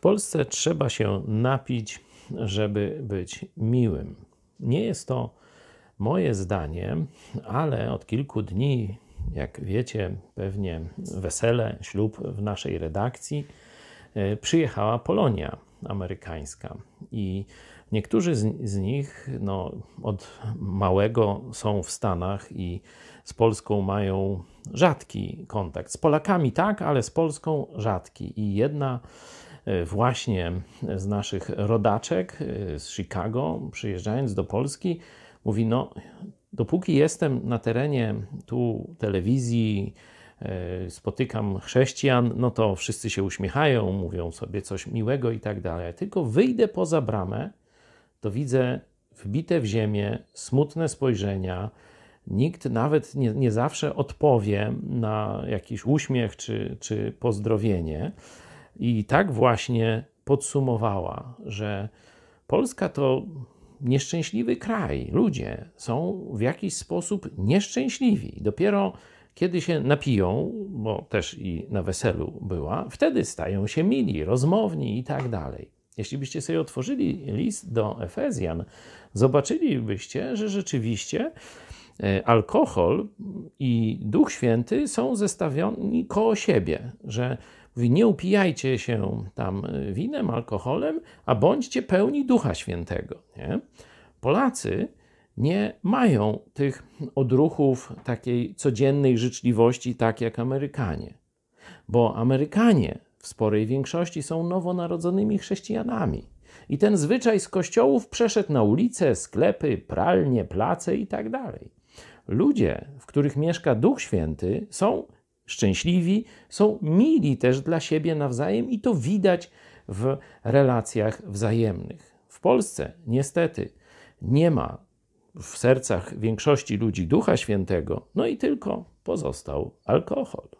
W Polsce trzeba się napić, żeby być miłym. Nie jest to moje zdanie, ale od kilku dni, jak wiecie, pewnie wesele, ślub w naszej redakcji, e, przyjechała Polonia amerykańska i Niektórzy z, z, nich no, od małego są w Stanach i z Polską mają rzadki kontakt. Z Polakami tak, ale z Polską rzadki. I jedna E, właśnie z naszych rodaczek e, z Chicago, przyjeżdżając do Polski, mówi: No, dopóki jestem na terenie tu telewizji, e, spotykam chrześcijan, no to wszyscy się uśmiechają, mówią sobie coś miłego i tak dalej. Tylko wyjdę poza bramę, to widzę wbite w ziemię, smutne spojrzenia. Nikt nawet nie, nie zawsze odpowie na jakiś uśmiech czy, czy pozdrowienie. I tak właśnie podsumowała, że Polska to nieszczęśliwy kraj. Ludzie są w jakiś sposób nieszczęśliwi. Dopiero kiedy się napiją, bo też i na weselu była, wtedy stają się mili, rozmowni i tak dalej. Jeśli byście sobie otworzyli list do Efezjan, zobaczylibyście, że rzeczywiście e, alkohol i Duch Święty są zestawieni koło siebie, że Mówi, nie upijajcie się tam y, winem, alkoholem, a bądźcie pełni Ducha Świętego. Nie? Polacy nie mają tych odruchów takiej codziennej życzliwości, tak jak Amerykanie. Bo Amerykanie w sporej większości są nowonarodzonymi chrześcijanami. I ten zwyczaj z kościołów przeszedł na ulice, sklepy, pralnie, place i tak dalej. Ludzie, w których mieszka Duch Święty, są szczęśliwi, są mili też dla siebie nawzajem i to widać w relacjach wzajemnych. W Polsce niestety nie ma w sercach większości ludzi Ducha Świętego, no i tylko pozostał alkohol.